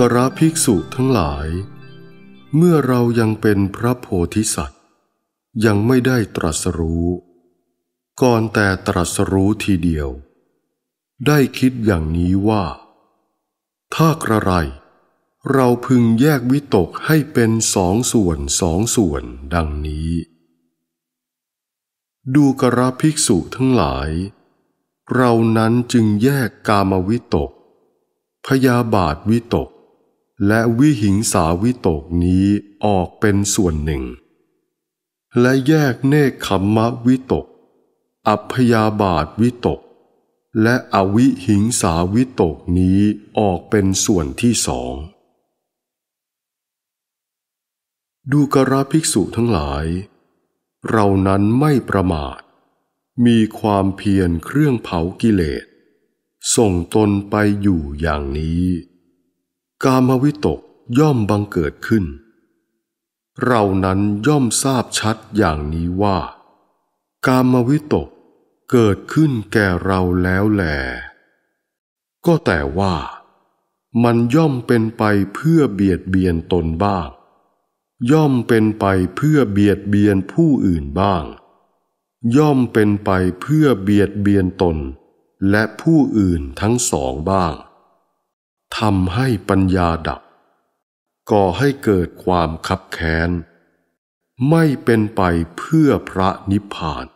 กระภิกษุทั้งหลาย เมื่อเรายังเป็นพระโพธิสัตว์ ยังไม่ได้ตรัสรู้ ก่อนแต่ตรัสรู้ทีเดียว ได้คิดอย่างนี้ว่า ถ้ากระไร เราพึงแยกวิตกให้เป็นสองส่วนสองส่วนดังนี้ ดูกระภิกษุทั้งหลาย เรานั้นจึงแยกกามวิตก พยาบาทวิตกและวิหิงสาวิตกนี้ออกเป็นส่วนหนึ่ง และแยกเนคขมมะวิตก อัพยาบาทวิตก และอวิหิงสาวิตกนี้ออกเป็นส่วนที่สอง ดูกราภิกษุทั้งหลาย เรานั้นไม่ประมาท มีความเพียรเครื่องเผากิเลสส่งตนไปอยู่อย่างนี้กามวิตกย่อมบังเกิดขึ้น เรานั้นย่อมทราบชัดอย่างนี้ว่า กามวิตกเกิดขึ้นแก่เราแล้วแหลก็แต่ว่ามันย่อมเป็นไปเพื่อเบียดเบียนตนบ้าง ย่อมเป็นไปเพื่อเบียดเบียนผู้อื่นบ้าง ย่อมเป็นไปเพื่อเบียดเบียนตน และผู้อื่นทั้งสองบ้างทำให้ปัญญาดับ ก่อให้เกิดความคับแค้น ไม่เป็นไปเพื่อพระนิพพาน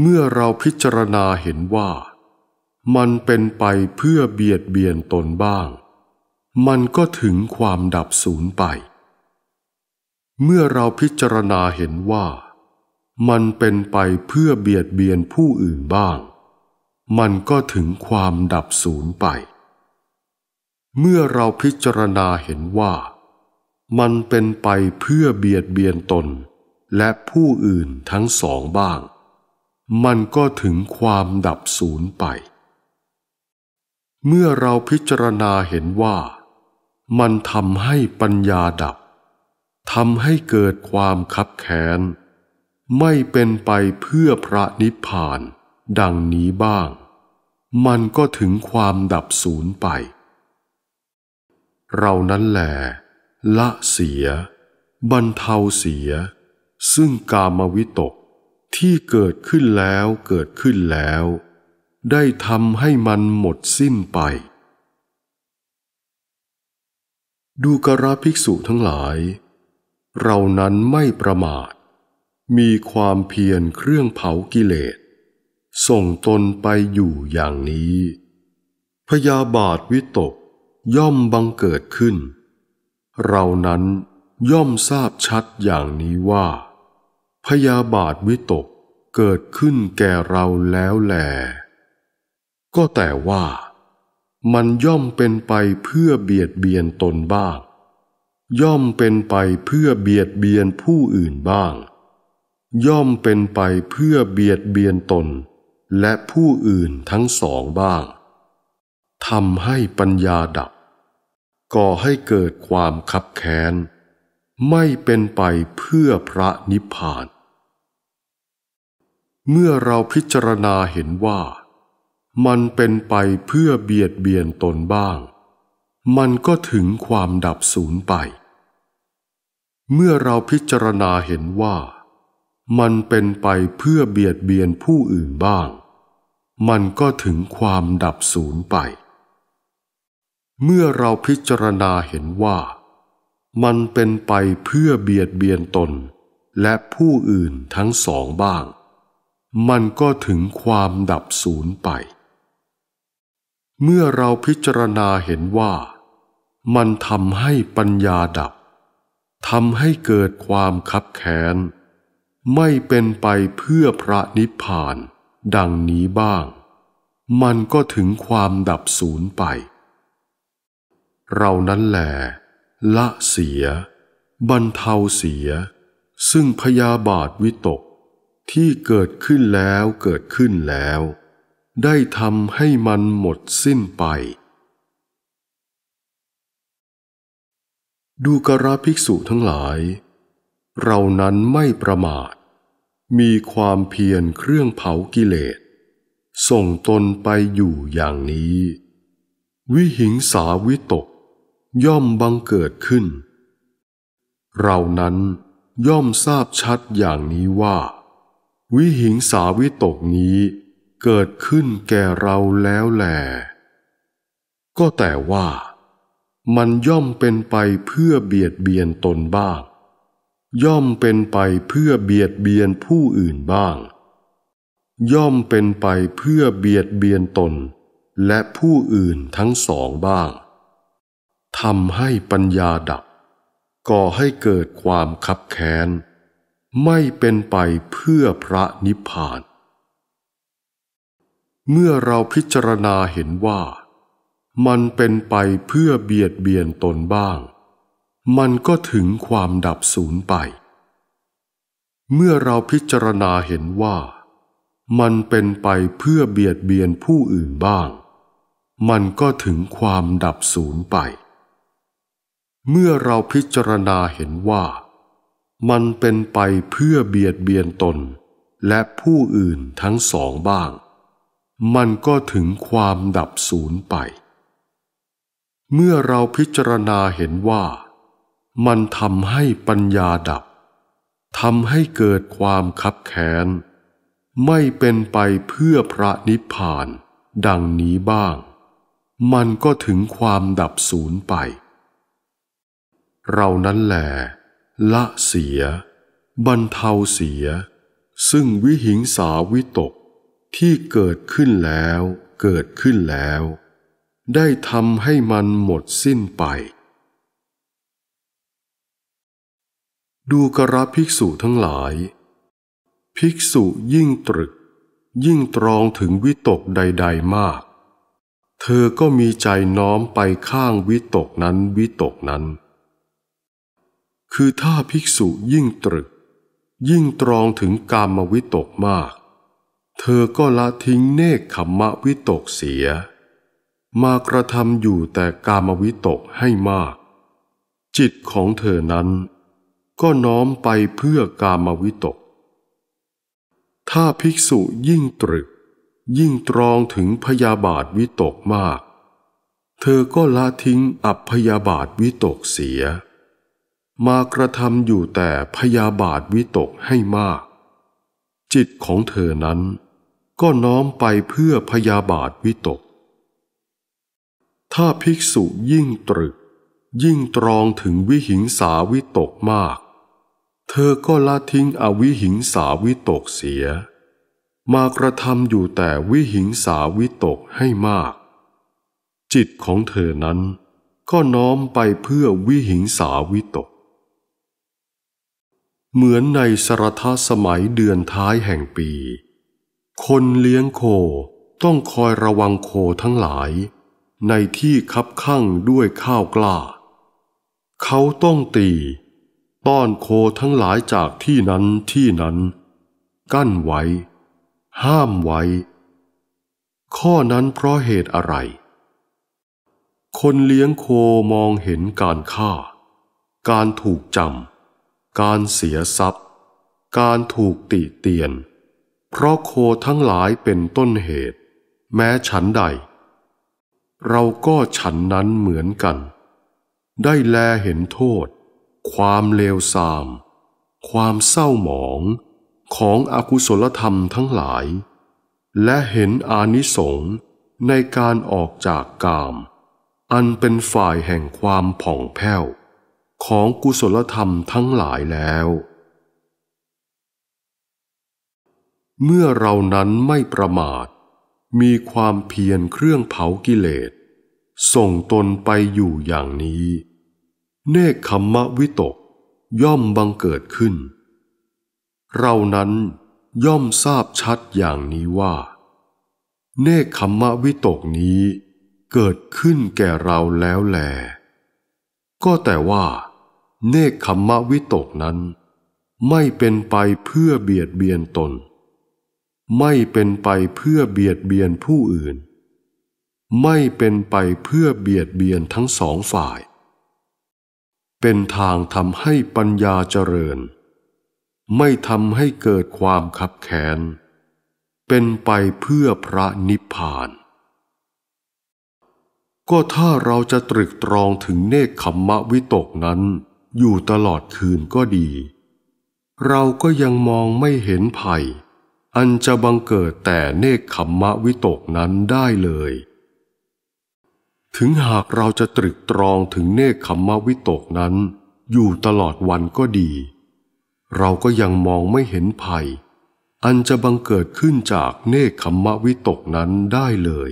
เมื่อเราพิจารณาเห็นว่า มันเป็นไปเพื่อเบียดเบียนตนบ้าง มันก็ถึงความดับสูญไป เมื่อเราพิจารณาเห็นว่า มันเป็นไปเพื่อเบียดเบียนผู้อื่นบ้างมันก็ถึงความดับสูญไป เมื่อเราพิจารณาเห็นว่า มันเป็นไปเพื่อเบียดเบียนตนและผู้อื่นทั้งสองบ้าง มันก็ถึงความดับสูญไป เมื่อเราพิจารณาเห็นว่า มันทำให้ปัญญาดับทำให้เกิดความคับแค้นไม่เป็นไปเพื่อพระนิพพานดังนี้บ้างมันก็ถึงความดับสูญไป เรานั้นแหละละเสียบรรเทาเสีย ซึ่งกามวิตกที่เกิดขึ้นแล้วเกิดขึ้นแล้ว ได้ทำให้มันหมดสิ้นไป ดูกระภิกษุทั้งหลาย เรานั้นไม่ประมาท มีความเพียรเครื่องเผากิเลสส่งตนไปอยู่อย่างนี้ พยาบาทวิตกย่อมบังเกิดขึ้น เรานั้นย่อมทราบชัดอย่างนี้ว่า พยาบาทวิตกเกิดขึ้นแก่เราแล้วแหลก็แต่ว่ามันย่อมเป็นไปเพื่อเบียดเบียนตนบ้าง ย่อมเป็นไปเพื่อเบียดเบียนผู้อื่นบ้าง ย่อมเป็นไปเพื่อเบียดเบียนตนและผู้อื่นทั้งสองบ้างทำให้ปัญญาดับ ก่อให้เกิดความขับแค้นไม่เป็นไปเพื่อพระนิพพาน เมื่อเราพิจารณาเห็นว่ามันเป็นไปเพื่อเบียดเบียนตนบ้าง มันก็ถึงความดับสูญไป เมื่อเราพิจารณาเห็นว่ามันเป็นไปเพื่อเบียดเบียนผู้อื่นบ้างมันก็ถึงความดับสูญไป เมื่อเราพิจารณาเห็นว่ามันเป็นไปเพื่อเบียดเบียนตนและผู้อื่นทั้งสองบ้าง มันก็ถึงความดับสูญไป เมื่อเราพิจารณาเห็นว่ามันทำให้ปัญญาดับ ทำให้เกิดความคับแค้นไม่เป็นไปเพื่อพระนิพพานดังนี้บ้าง มันก็ถึงความดับสูญไป เรานั้นแหลละเสียบรรเทาเสีย ซึ่งพยาบาทวิตกที่เกิดขึ้นแล้วเกิดขึ้นแล้ว ได้ทำให้มันหมดสิ้นไป ดูกระภิกษุทั้งหลาย เรานั้นไม่ประมาทมีความเพียรเครื่องเผากิเลสส่งตนไปอยู่อย่างนี้ วิหิงสาวิตกย่อมบังเกิดขึ้นเรานั้นย่อมทราบชัดอย่างนี้ว่า วิหิงสาวิตกนี้เกิดขึ้นแก่เราแล้วแหลก็แต่ว่ามันย่อมเป็นไปเพื่อเบียดเบียนตนบ้างย่อมเป็นไปเพื่อเบียดเบียนผู้อื่นบ้าง ย่อมเป็นไปเพื่อเบียดเบียนตนและผู้อื่นทั้งสองบ้าง ทำให้ปัญญาดับ ก่อให้เกิดความขับแค้นไม่เป็นไปเพื่อพระนิพพาน เมื่อเราพิจารณาเห็นว่า มันเป็นไปเพื่อเบียดเบียนตนบ้างมันก็ถึงความดับสูญไป เมื่อเราพิจารณาเห็นว่า มันเป็นไปเพื่อเบียดเบียนผู้อื่นบ้าง มันก็ถึงความดับสูญไป เมื่อเราพิจารณาเห็นว่า มันเป็นไปเพื่อเบียดเบียนตนและผู้อื่นทั้งสองบ้าง มันก็ถึงความดับสูญไป เมื่อเราพิจารณาเห็นว่ามันทำให้ปัญญาดับ ทำให้เกิดความคับแค้นไม่เป็นไปเพื่อพระนิพพานดังนี้บ้าง มันก็ถึงความดับศูนย์ไป เรานั้นแหละละเสีย บรรเทาเสีย ซึ่งวิหิงสาวิตกที่เกิดขึ้นแล้ว เกิดขึ้นแล้ว ได้ทำให้มันหมดสิ้นไปดูกระภิกษุทั้งหลาย ภิกษุยิ่งตรึก ยิ่งตรองถึงวิตกใดๆมาก เธอก็มีใจน้อมไปข้างวิตกนั้นวิตกนั้น คือถ้าภิกษุยิ่งตรึก ยิ่งตรองถึงกามวิตกมาก เธอก็ละทิ้งเนกขมมะวิตกเสีย มากระทำอยู่แต่กามวิตกให้มาก จิตของเธอนั้นก็น้อมไปเพื่อกามวิตก ถ้าภิกษุยิ่งตรึก ยิ่งตรองถึงพยาบาทวิตกมาก เธอก็ละทิ้งอัพยาบาทวิตกเสีย มากระทำอยู่แต่พยาบาทวิตกให้มาก จิตของเธอนั้น ก็น้อมไปเพื่อพยาบาทวิตก ถ้าภิกษุยิ่งตรึกยิ่งตรองถึงวิหิงสาวิตกมาก เธอก็ละทิ้งอวิหิงสาวิตกเสีย มากระทำอยู่แต่วิหิงสาวิตกให้มาก จิตของเธอนั้นก็น้อมไปเพื่อวิหิงสาวิตก เหมือนในสรทสมัยเดือนท้ายแห่งปี คนเลี้ยงโคต้องคอยระวังโคทั้งหลาย ในที่คับข้างด้วยข้าวกล้าเขาต้องตี ต้อนโคทั้งหลายจากที่นั้นที่นั้น กั้นไว้ ห้ามไว้ ข้อนั้นเพราะเหตุอะไร คนเลี้ยงโคมองเห็นการฆ่า การถูกจำการเสียทรัพย์ การถูกติเตียน เพราะโคทั้งหลายเป็นต้นเหตุ แม้ฉันใดเราก็ฉันนั้นเหมือนกันได้แลเห็นโทษ ความเลวทราม ความเศร้าหมองของอกุศลธรรมทั้งหลาย และเห็นอานิสงส์ในการออกจากกาม อันเป็นฝ่ายแห่งความผ่องแผ้วของกุศลธรรมทั้งหลายแล้ว เมื่อเรานั้นไม่ประมาท มีความเพียรเครื่องเผากิเลสส่งตนไปอยู่อย่างนี้เนคขมมะวิตกย่อมบังเกิดขึ้นเรานั้นย่อมทราบชัดอย่างนี้ว่า เนคขมมะวิตกนี้เกิดขึ้นแก่เราแล้วแล ก็แต่ว่า เนคขมมะวิตกนั้น ไม่เป็นไปเพื่อเบียดเบียนตน ไม่เป็นไปเพื่อเบียดเบียนผู้อื่น ไม่เป็นไปเพื่อเบียดเบียนทั้งสองฝ่ายเป็นทางทำให้ปัญญาเจริญ ไม่ทำให้เกิดความขับแค้นเป็นไปเพื่อพระนิพพาน ก็ถ้าเราจะตรึกตรองถึงเนคขมะวิตกนั้นอยู่ตลอดคืนก็ดี เราก็ยังมองไม่เห็นภัย อันจะบังเกิดแต่เนคขมมะวิตกนั้นได้เลยถึงหากเราจะตรึกตรองถึงเนคขมวิตกนั้นอยู่ตลอดวันก็ดี เราก็ยังมองไม่เห็นภัย อันจะบังเกิดขึ้นจากเนคขมวิตกนั้นได้เลย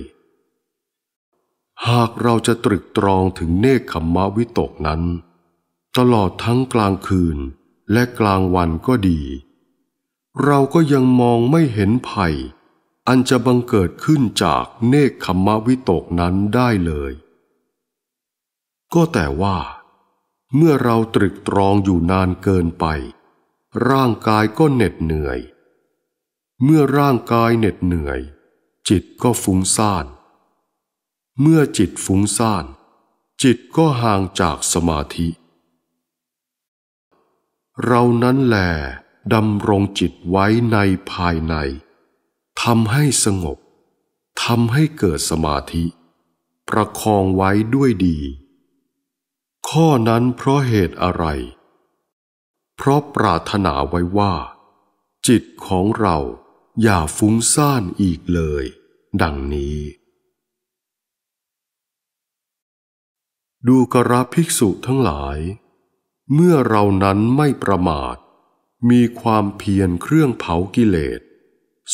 หากเราจะตรึกตรองถึงเนคขมวิตกนั้น ตลอดทั้งกลางคืนและกลางวันก็ดี เราก็ยังมองไม่เห็นภัยอันจะบังเกิดขึ้นจากเนคขมวิตกนั้นได้เลย ก็แต่ว่า เมื่อเราตรึกตรองอยู่นานเกินไป ร่างกายก็เหน็ดเหนื่อย เมื่อร่างกายเหน็ดเหนื่อย จิตก็ฟุ้งซ่าน เมื่อจิตฟุ้งซ่าน จิตก็ห่างจากสมาธิ เรานั้นแหลดำรงจิตไว้ในภายในทำให้สงบ ทำให้เกิดสมาธิ ประคองไว้ด้วยดี ข้อนั้นเพราะเหตุอะไร เพราะปรารถนาไว้ว่า จิตของเราอย่าฟุ้งซ่านอีกเลย ดังนี้ ดูกระภิกษุทั้งหลาย เมื่อเรานั้นไม่ประมาท มีความเพียรเครื่องเผากิเลส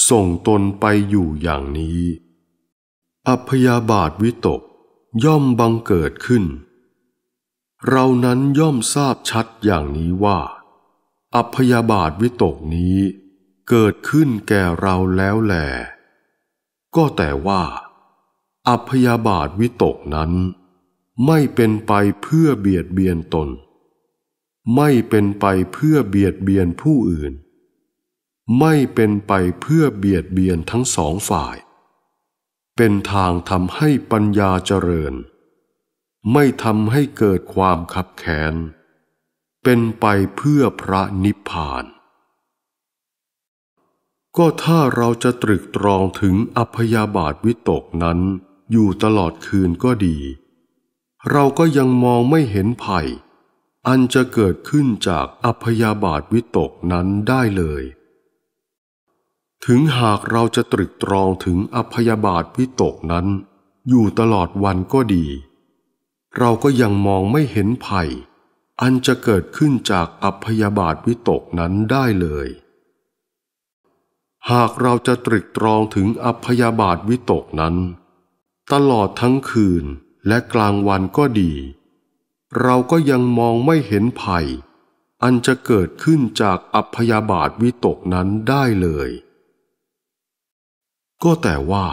ส่งตนไปอยู่อย่างนี้ อัพยาบาทวิตกย่อมบังเกิดขึ้น เรานั้นย่อมทราบชัดอย่างนี้ว่า อัพยาบาทวิตกนี้เกิดขึ้นแก่เราแล้วแหลก็แต่ว่า อัพยาบาทวิตกนั้น ไม่เป็นไปเพื่อเบียดเบียนตน ไม่เป็นไปเพื่อเบียดเบียนผู้อื่นไม่เป็นไปเพื่อเบียดเบียนทั้งสองฝ่าย เป็นทางทำให้ปัญญาเจริญ ไม่ทำให้เกิดความขับแค้นเป็นไปเพื่อพระนิพพาน ก็ถ้าเราจะตรึกตรองถึง อัพยาบาทวิตกนั้นอยู่ตลอดคืนก็ดี เราก็ยังมองไม่เห็นภัย อันจะเกิดขึ้นจาก อัพยาบาทวิตกนั้นได้เลยถึงหากเราจะตรึกตรองถึงอพยาบาทวิตกนั้น อยู่ตลอดวันก็ดี เราก็ยังมองไม่เห็นภัย อันจะเกิดขึ้นจากอพยาบาทวิตกนั้นได้เลย หากเราจะตรึกตรองถึงอพยาบาทวิตกนั้น ตลอดทั้งคืนและกลางวันก็ดี เราก็ยังมองไม่เห็นภัย อันจะเกิดขึ้นจากอพยาบาทวิตกนั้นได้เลยก็แต่ว่า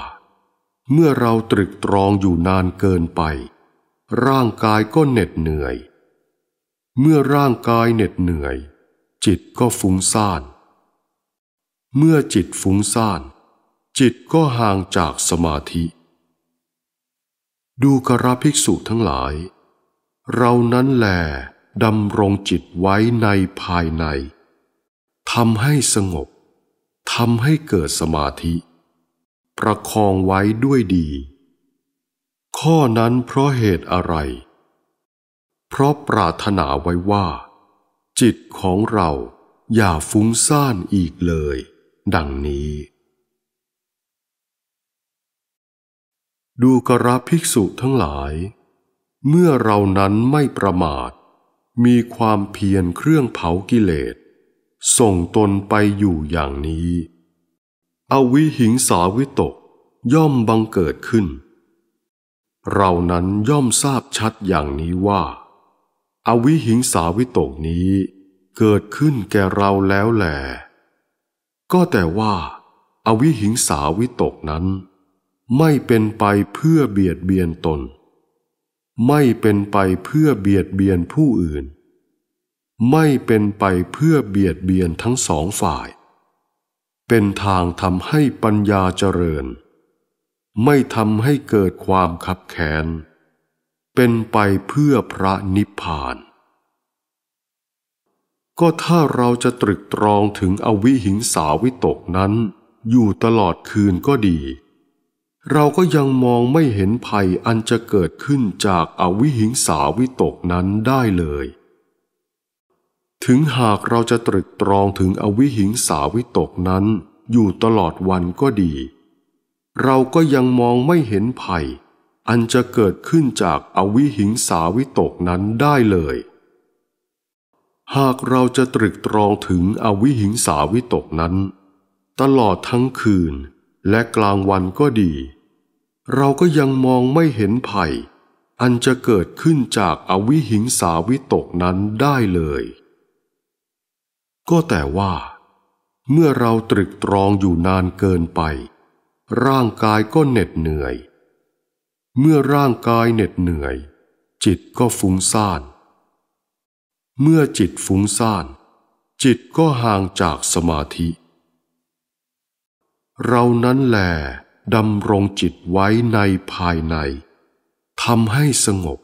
เมื่อเราตรึกตรองอยู่นานเกินไป ร่างกายก็เหน็ดเหนื่อย เมื่อร่างกายเหน็ดเหนื่อย จิตก็ฟุ้งซ่าน เมื่อจิตฟุ้งซ่านจิตก็ห่างจากสมาธิ ดูกราภิกษุทั้งหลาย เรานั้นแหลดำรงจิตไว้ในภายในทำให้สงบทำให้เกิดสมาธิประคองไว้ด้วยดี ข้อนั้นเพราะเหตุอะไร เพราะปรารถนาไว้ว่า จิตของเราอย่าฟุ้งซ่านอีกเลย ดังนี้ ดูกระภิกษุทั้งหลาย เมื่อเรานั้นไม่ประมาท มีความเพียรเครื่องเผากิเลสส่งตนไปอยู่อย่างนี้อวิหิงสาวิตกย่อมบังเกิดขึ้น เรานั้นย่อมทราบชัดอย่างนี้ว่า อวิหิงสาวิตกนี้ เกิดขึ้นแก่เราแล้วแหลก็แต่ว่า อวิหิงสาวิตกนั้น ไม่เป็นไปเพื่อเบียดเบียนตน ไม่เป็นไปเพื่อเบียดเบียนผู้อื่น ไม่เป็นไปเพื่อเบียดเบียนทั้งสองฝ่ายเป็นทางทำให้ปัญญาเจริญ ไม่ทำให้เกิดความขับแค้นเป็นไปเพื่อพระนิพพาน ก็ถ้าเราจะตรึกตรองถึงอวิหิงสาวิตกนั้นอยู่ตลอดคืนก็ดี เราก็ยังมองไม่เห็นภัยอันจะเกิดขึ้นจากอวิหิงสาวิตกนั้นได้เลยถึงหากเราจะตรึกตรองถึงอวิหิงสาวิตกนั้นอยู่ตลอดวันก็ดี เราก็ยังมองไม่เห็นภัยอันจะเกิดขึ้นจากอวิหิงสาวิตกนั้นได้เลย หากเราจะตรึกตรองถึงอวิหิงสาวิตกนั้น ตลอดทั้งคืน และกลางวันก็ดี เราก็ยังมองไม่เห็นภัยอันจะเกิดขึ้นจากอวิหิงสาวิตกนั้นได้เลยก็แต่ว่า เมื่อเราตรึกตรองอยู่นานเกินไป ร่างกายก็เหน็ดเหนื่อย เมื่อร่างกายเหน็ดเหนื่อย จิตก็ฟุ้งซ่าน เมื่อจิตฟุ้งซ่าน จิตก็ห่างจากสมาธิ เรานั้นแหลดำรงจิตไว้ในภายในทำให้สงบ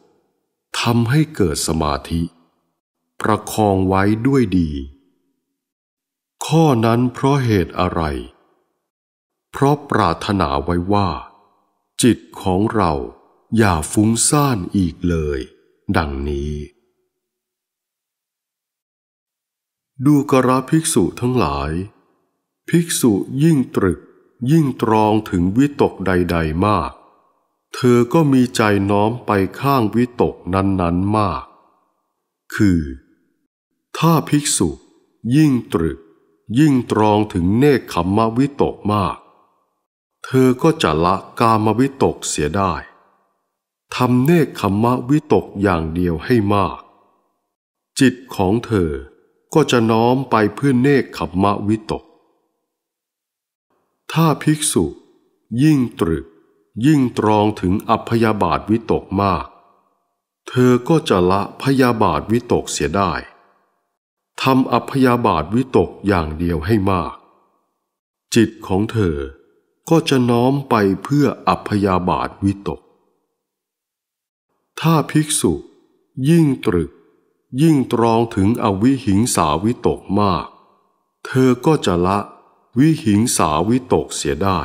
ทำให้เกิดสมาธิ ประคองไว้ด้วยดีข้อนั้นเพราะเหตุอะไร เพราะปรารถนาไว้ว่า จิตของเราอย่าฟุ้งซ่านอีกเลย ดังนี้ ดูกระภิกษุทั้งหลาย ภิกษุยิ่งตรึกยิ่งตรองถึงวิตกใด ๆมาก เธอก็มีใจน้อมไปข้างวิตกนั้นๆมาก คือ ถ้าภิกษุยิ่งตรึกยิ่งตรองถึงเนคขมมวิตกมาก เธอก็จะละกามวิตกเสียได้ทำเนคขมมวิตกอย่างเดียวให้มาก จิตของเธอก็จะน้อมไปเพื่อเนคขมมวิตก ถ้าภิกษุยิ่งตรึกยิ่งตรองถึงอัพยาบาทวิตกมาก เธอก็จะละพยาบาทวิตกเสียได้ทำอัพยาบาทวิตกอย่างเดียวให้มาก จิตของเธอก็จะน้อมไปเพื่ออัพยาบาทวิตก ถ้าภิกษุ ยิ่งตรึก ยิ่งตรองถึงอวิหิงสาวิตกมาก เธอก็จะละวิหิงสาวิตกเสียได้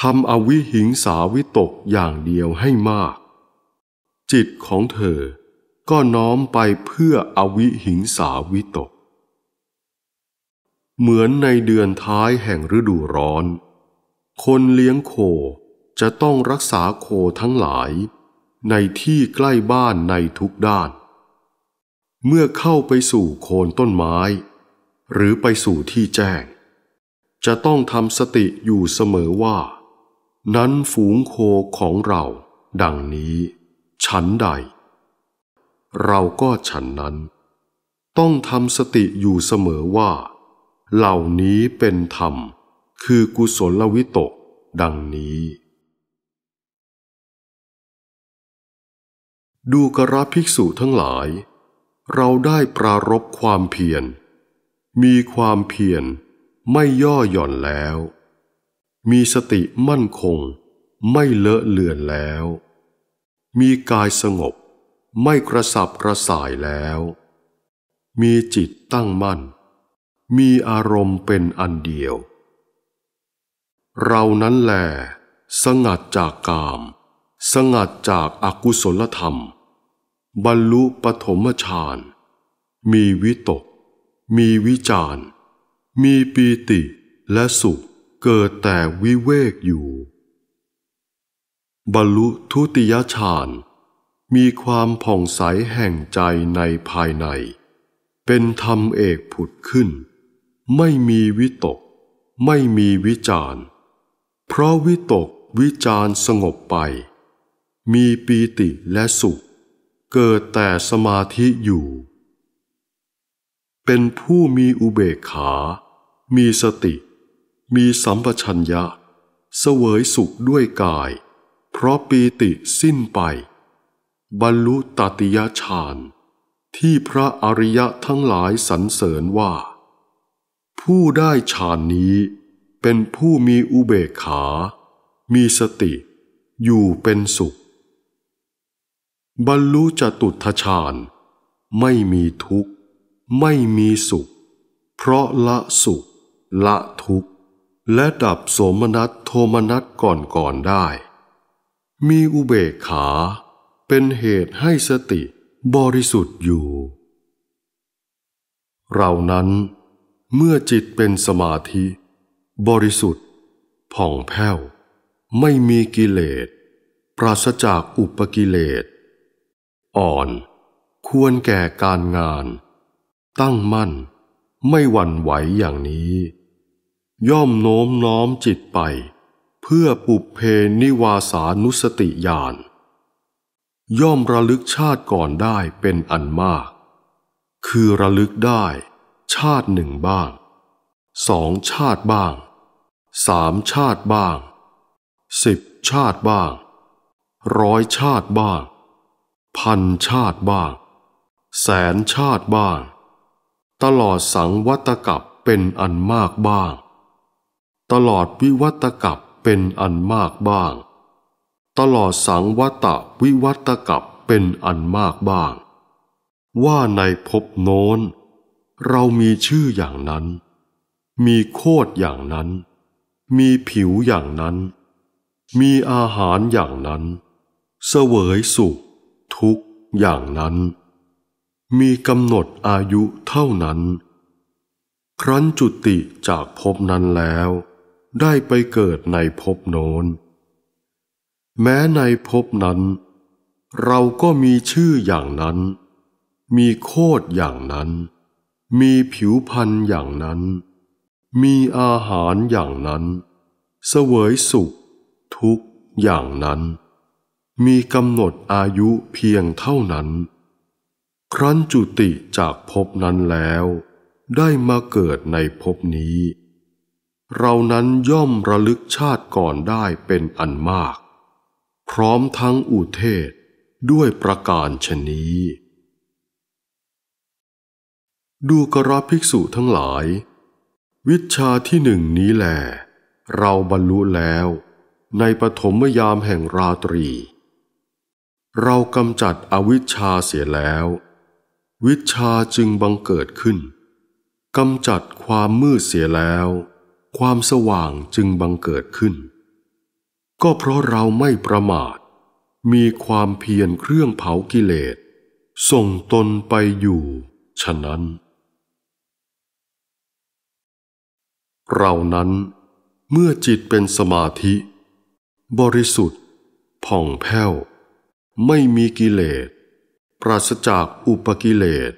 ทำอวิหิงสาวิตกอย่างเดียวให้มาก จิตของเธอก็น้อมไปเพื่ออวิหิงสาวิตก เหมือนในเดือนท้ายแห่งฤดูร้อน คนเลี้ยงโคจะต้องรักษาโคทั้งหลาย ในที่ใกล้บ้านในทุกด้าน เมื่อเข้าไปสู่โคนต้นไม้ หรือไปสู่ที่แจ้ง จะต้องทำสติอยู่เสมอว่า นั้นฝูงโคของเราดังนี้ ฉันใดเราก็ฉันนั้น ต้องทำสติอยู่เสมอว่า เหล่านี้เป็นธรรมคือกุศลวิตกดังนี้ ดูกระภิกษุทั้งหลาย เราได้ปรารบความเพียรมีความเพียรไม่ย่อหย่อนแล้ว มีสติมั่นคงไม่เลอะเลือนแล้ว มีกายสงบไม่กระสับกระส่ายแล้ว มีจิตตั้งมั่น มีอารมณ์เป็นอันเดียว เรานั้นแหลสงัดจากกาม สงัดจากอากุศลธรรม บรรลุปฐมฌาน มีวิตก มีวิจารมีปีติและสุขเกิดแต่วิเวกอยู่ บรรลุทุติยฌานมีความผ่องใสแห่งใจในภายใน เป็นธรรมเอกผุดขึ้น ไม่มีวิตก ไม่มีวิจารเพราะวิตกวิจารสงบไป มีปีติและสุข เกิดแต่สมาธิอยู่ เป็นผู้มีอุเบกขา มีสติ มีสัมปชัญญะ เสวยสุขด้วยกาย เพราะปีติสิ้นไปบรรลุตติยฌานที่พระอริยะทั้งหลายสรรเสริญว่า ผู้ได้ฌานนี้เป็นผู้มีอุเบกขา มีสติ อยู่เป็นสุขบรรลุจตุทฌานไม่มีทุกข์ ไม่มีสุข เพราะละสุขละทุกข์ และดับโสมนัส โทมนัส ก่อนก่อนได้ มีอุเบกขาเป็นเหตุให้สติบริสุทธิ์อยู่ เรานั้นเมื่อจิตเป็นสมาธิ บริสุทธิ์ ผ่องแผ้ว ไม่มีกิเลสปราศจากอุปกิเลสอ่อนควรแก่การงาน ตั้งมั่นไม่หวั่นไหวอย่างนี้ ย่อมโน้มน้อมจิตไป เพื่อปุเพนิวาสานุสติญาณย่อมระลึกชาติก่อนได้เป็นอันมาก คือระลึกได้ชาติหนึ่งบ้าง สองชาติบ้าง สามชาติบ้าง สิบชาติบ้าง ร้อยชาติบ้าง พันชาติบ้าง แสนชาติบ้าง ตลอดสังวัตกับเป็นอันมากบ้าง ตลอดวิวัตกับเป็นอันมากบ้างตลอดสังวัตะวิวัตกับ เป็นอันมากบ้าง ว่าในภพโน้น เรามีชื่ออย่างนั้น มีโคดอย่างนั้น มีผิวอย่างนั้น มีอาหารอย่างนั้น เสวยสุข ทุกอย่างนั้น มีกำหนดอายุเท่านั้น ครั้นจุติจากภพนั้นแล้ว ได้ไปเกิดในภพโน้นแม้ในภพนั้นเราก็มีชื่ออย่างนั้น มีโคดอย่างนั้น มีผิวพันธ์อย่างนั้น มีอาหารอย่างนั้น เสวยสุข ทุกอย่างนั้น มีกำหนดอายุเพียงเท่านั้น ครั้นจุติจากภพนั้นแล้ว ได้มาเกิดในภพนี้ เรานั้นย่อมระลึกชาติก่อนได้เป็นอันมากพร้อมทั้งอุเทศด้วยประการชนีดูกระภิกษุทั้งหลาย วิชาที่หนึ่งนี้แหลเราบรรลุแล้ว ในปฐมยามแห่งราตรี เรากำจัดอวิชชาเสียแล้ว วิชาจึงบังเกิดขึ้นกำจัดความมืดเสียแล้ว ความสว่างจึงบังเกิดขึ้นก็เพราะเราไม่ประมาท มีความเพียรเครื่องเผากิเลสส่งตนไปอยู่ฉะนั้น เรานั้นเมื่อจิตเป็นสมาธิ บริสุทธิ์ ผ่องแผ้ว ไม่มีกิเลสปราศจากอุปกิเลส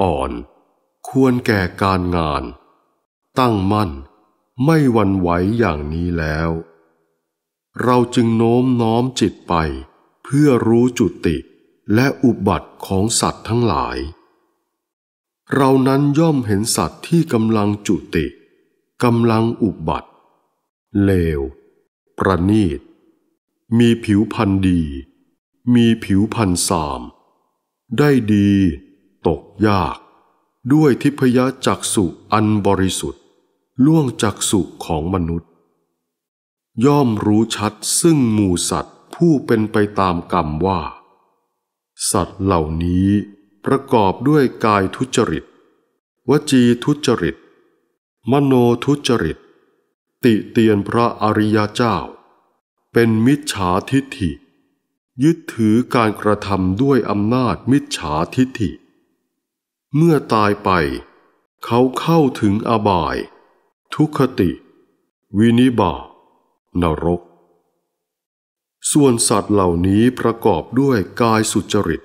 อ่อนควรแก่การงาน ตั้งมั่นไม่วันไหวอย่างนี้แล้วเราจึงโน้มน้อมจิตไปเพื่อรู้จุติและอุบัติของสัตว์ทั้งหลาย เรานั้นย่อมเห็นสัตว์ที่กำลังจุติกำลังอุบัติ เลว ประณีต มีผิวพันธ์ดี มีผิวพันธ์สาม ได้ดี ตกยาก ด้วยทิพยจักษุอันบริสุทธิ์ ล่วงจักษุของมนุษย์ย่อมรู้ชัดซึ่งหมู่สัตว์ผู้เป็นไปตามกรรมว่า สัตว์เหล่านี้ประกอบด้วยกายทุจริต วจีทุจริต มโนทุจริต ติเตียนพระอริยเจ้า เป็นมิจฉาทิฐิยึดถือการกระทำด้วยอำนาจมิจฉาทิฐิเมื่อตายไป เขาเข้าถึงอบาย ทุคติ วินิบาตนรก ส่วนสัตว์เหล่านี้ประกอบด้วยกายสุจริต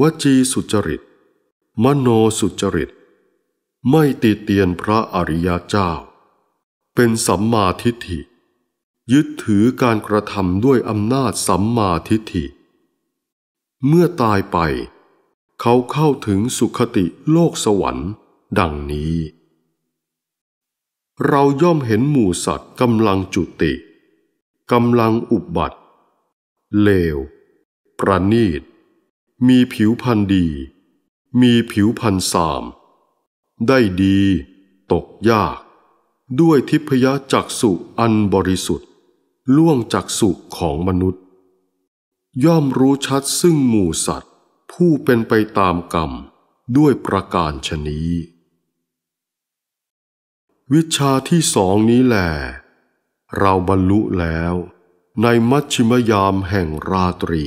วจีสุจริต มโนสุจริต ไม่ติเตียนพระอริยเจ้า เป็นสัมมาทิฏฐิ ยึดถือการกระทำด้วยอำนาจสัมมาทิฏฐิ เมื่อตายไป เขาเข้าถึงสุขติโลกสวรรค์ ดังนี้เราย่อมเห็นหมู่สัตว์กำลังจุติกำลังอุบบัติ เลว ประณีต มีผิวพันธ์ดี มีผิวพันธ์สาม ได้ดี ตกยาก ด้วยทิพยจักสุอันบริสุทธิ์ ล่วงจักสุของมนุษย์ ย่อมรู้ชัดซึ่งหมู่สัตว์ผู้เป็นไปตามกรรมด้วยประการชนี้วิชาที่สองนี้แหลเราบรรลุแล้ว ในมัชชิมยามแห่งราตรี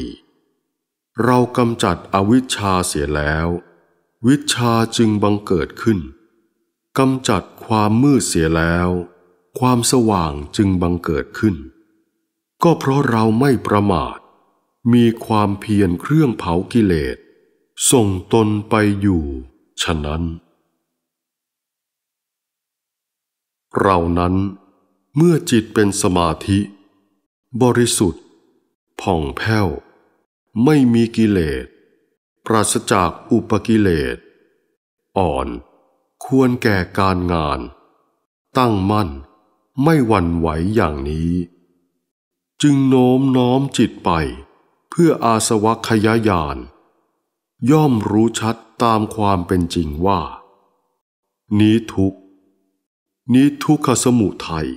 เรากำจัดอวิชชาเสียแล้ว วิชาจึงบังเกิดขึ้นกำจัดความมืดเสียแล้ว ความสว่างจึงบังเกิดขึ้น ก็เพราะเราไม่ประมาท มีความเพียรเครื่องเผากิเลสส่งตนไปอยู่ ฉะนั้นเรา นั้นเมื่อจิตเป็นสมาธิ บริสุทธิ์ ผ่องแผ้ว ไม่มีกิเลสปราศจากอุปกิเลสอ่อนควรแก่การงาน ตั้งมั่นไม่หวั่นไหวอย่างนี้ จึงโน้มน้อมจิตไปเพื่ออาสวัคยายาน ย่อมรู้ชัดตามความเป็นจริงว่า นี้ทุกนี้ทุกขสมุทัย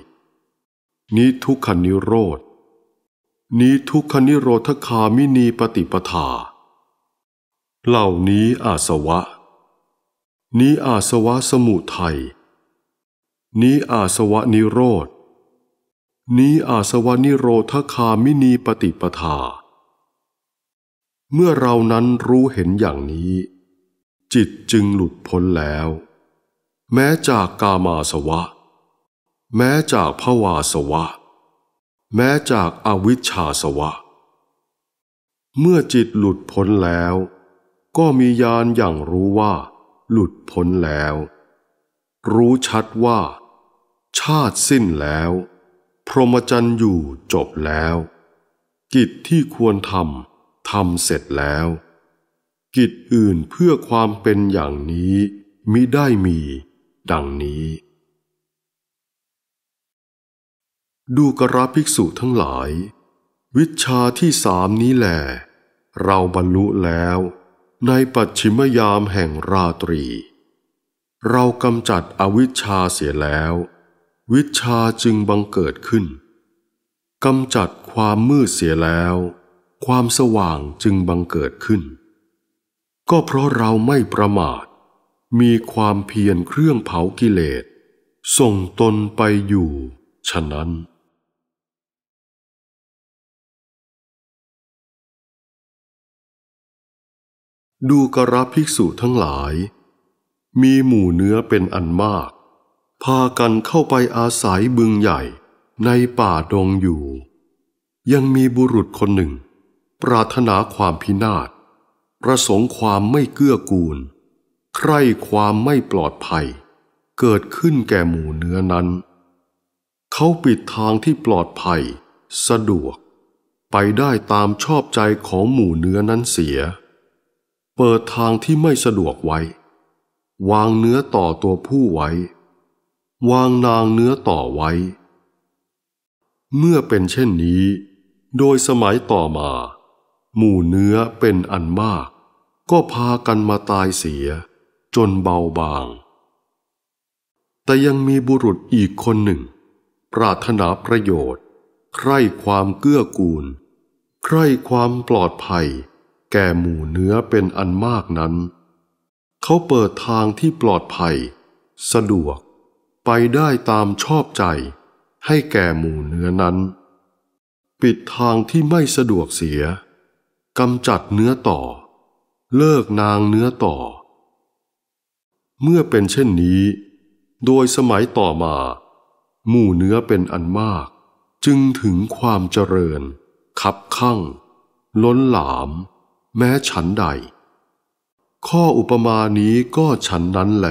นี้ทุกขนิโรธ นี้ทุกขนิโรธคามินีปฏิปทา เหล่านี้อาสวะ นี้อาสวะสมุทัย นี้อาสวะนิโรธ นี้อาสวะนิโรธคามินีปฏิปทา เมื่อเรานั้นรู้เห็นอย่างนี้ จิตจึงหลุดพ้นแล้วแม้จากกามาสวะ แม้จากภวาสวะ แม้จากอวิชชาสวะ เมื่อจิตหลุดพ้นแล้ว ก็มีญาณอย่างรู้ว่า หลุดพ้นแล้ว รู้ชัดว่า ชาติสิ้นแล้วพรหมจรรย์อยู่จบแล้ว กิจที่ควรทำทำเสร็จแล้ว กิจอื่นเพื่อความเป็นอย่างนี้มิได้มีดังนี้ ดูกระภิกษุทั้งหลาย วิชาที่สามนี้แหลเราบรรลุแล้ว ในปัจฉิมยามแห่งราตรี เรากำจัดอวิชชาเสียแล้ว วิชาจึงบังเกิดขึ้นกำจัดความมืดเสียแล้ว ความสว่างจึงบังเกิดขึ้น ก็เพราะเราไม่ประมาทมีความเพียรเครื่องเผากิเลสส่งตนไปอยู่ฉะนั้น ดูกระภิกษุทั้งหลาย มีหมู่เนื้อเป็นอันมาก พากันเข้าไปอาศัยบึงใหญ่ในป่าดงอยู่ ยังมีบุรุษคนหนึ่ง ปรารถนาความพินาศประสงค์ความไม่เกื้อกูลใคร่ความไม่ปลอดภัย เกิดขึ้นแก่หมู่เนื้อนั้น เขาปิดทางที่ปลอดภัย สะดวก ไปได้ตามชอบใจของหมู่เนื้อนั้นเสีย เปิดทางที่ไม่สะดวกไว้ วางเนื้อต่อตัวผู้ไว้ วางนางเนื้อต่อไว้ เมื่อเป็นเช่นนี้ โดยสมัยต่อมา หมู่เนื้อเป็นอันมาก ก็พากันมาตายเสียจนเบาบาง แต่ยังมีบุรุษอีกคนหนึ่ง ปรารถนาประโยชน์ ใคร่ความเกื้อกูล ใคร่ความปลอดภัย แก่หมู่เนื้อเป็นอันมากนั้น เขาเปิดทางที่ปลอดภัย สะดวก ไปได้ตามชอบใจ ให้แก่หมู่เนื้อนั้น ปิดทางที่ไม่สะดวกเสียกำจัดเนื้อต่อ เลิกนางเนื้อต่อเมื่อเป็นเช่นนี้ โดยสมัยต่อมา หมู่เนื้อเป็นอันมาก จึงถึงความเจริญคับข้างล้นหลาม แม้ฉันใด ข้ออุปมานี้ก็ฉันนั้นแหล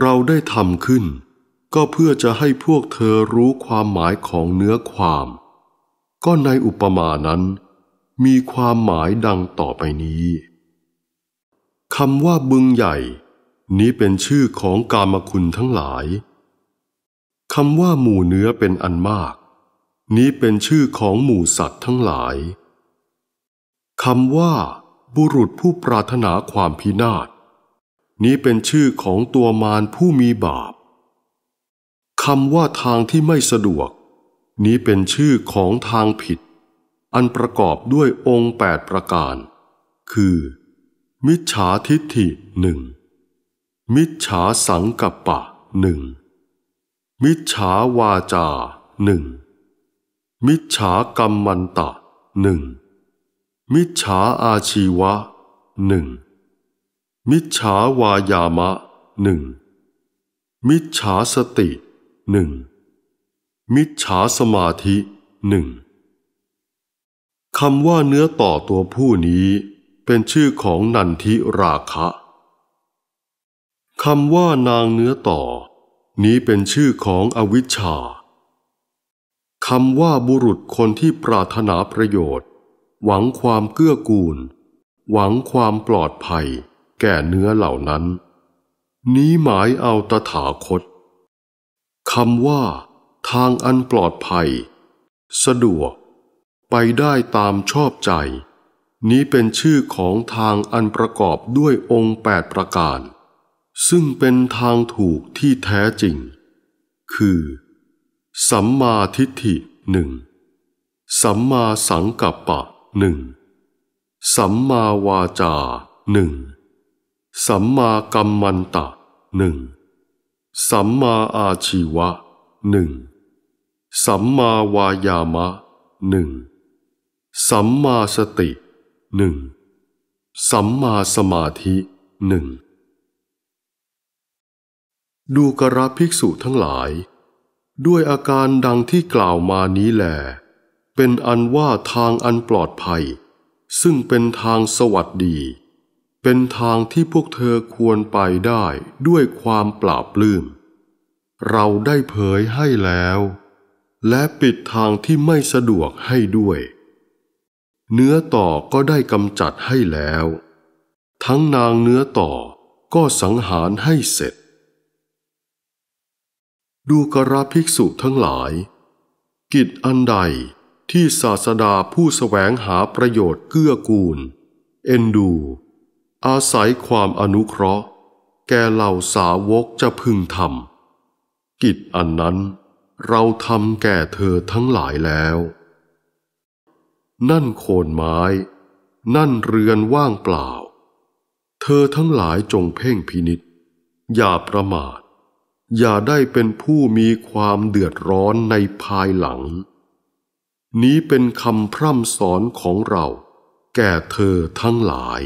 เราได้ทำขึ้น ก็เพื่อจะให้พวกเธอรู้ความหมายของเนื้อความ ก็ในอุปมานั้น มีความหมายดังต่อไปนี้คำว่าบึงใหญ่นี้เป็นชื่อของกามคุณทั้งหลาย คำว่าหมู่เนื้อเป็นอันมาก นี้เป็นชื่อของหมู่สัตว์ทั้งหลาย คำว่า บุรุษผู้ปรารถนาความพินาศ นี้เป็นชื่อของตัวมารผู้มีบาป คำว่าทางที่ไม่สะดวก นี้เป็นชื่อของทางผิด อันประกอบด้วยองค์แปดประการ คือ มิจฉาทิฏฐิหนึ่งมิจฉาสังกัปปะหนึ่ง มิจฉาวาจาหนึ่ง มิจฉากรรมมันตะหนึ่ง มิจฉาอาชีวะหนึ่ง มิจฉาวายามะหนึ่ง มิจฉาสติหนึ่ง มิจฉาสมาธิหนึ่งคำว่าเนื้อต่อตัวผู้นี้เป็นชื่อของนันทิราคะคำว่านางเนื้อต่อ นี้เป็นชื่อของอวิชชา คำว่าบุรุษคนที่ปรารถนาประโยชน์ หวังความเกื้อกูล หวังความปลอดภัยแก่เนื้อเหล่านั้น นี้หมายเอาตถาคต คำว่าทางอันปลอดภัย สะดวก ไปได้ตามชอบใจ นี้เป็นชื่อของทางอันประกอบด้วยองค์แปดประการซึ่งเป็นทางถูกที่แท้จริง คือ สัมมาทิฏฐิหนึ่งสัมมาสังกัปปะหนึ่งสัมมาวาจาหนึ่งสัมมากรมมันตะหนึ่งสัมมาอาชีวะหนึ่งสัมมาวายามะหนึ่งสัมมาสติหนึ่งสัมมาสมาธิหนึ่งดูกระภิกษุทั้งหลาย ด้วยอาการดังที่กล่าวมานี้แหลเป็นอันว่าทางอันปลอดภัย ซึ่งเป็นทางสวัสดีเป็นทางที่พวกเธอควรไปได้ด้วยความปราบลืม้มเราได้เผยให้แล้ว และปิดทางที่ไม่สะดวกให้ด้วย เนื้อต่อก็ได้กำจัดให้แล้ว ทั้งนางเนื้อต่อก็สังหารให้เสร็จดูกระภิกษุทั้งหลาย กิจอันใดที่ศาสดาผู้สแสวงหาประโยชน์เกื้อกูล เอ็นดู อาศัยความอนุเคราะห์ แก่เหล่าสาวกจะพึงทำ กิจอันนั้นเราทำแก่เธอทั้งหลายแล้ว นั่นโคนไม้ นั่นเรือนว่างเปล่า เธอทั้งหลายจงเพ่งพินิษอย่าประมาทอย่าได้เป็นผู้มีความเดือดร้อนในภายหลัง นี้เป็นคำพร่ำสอนของเราแก่เธอทั้งหลาย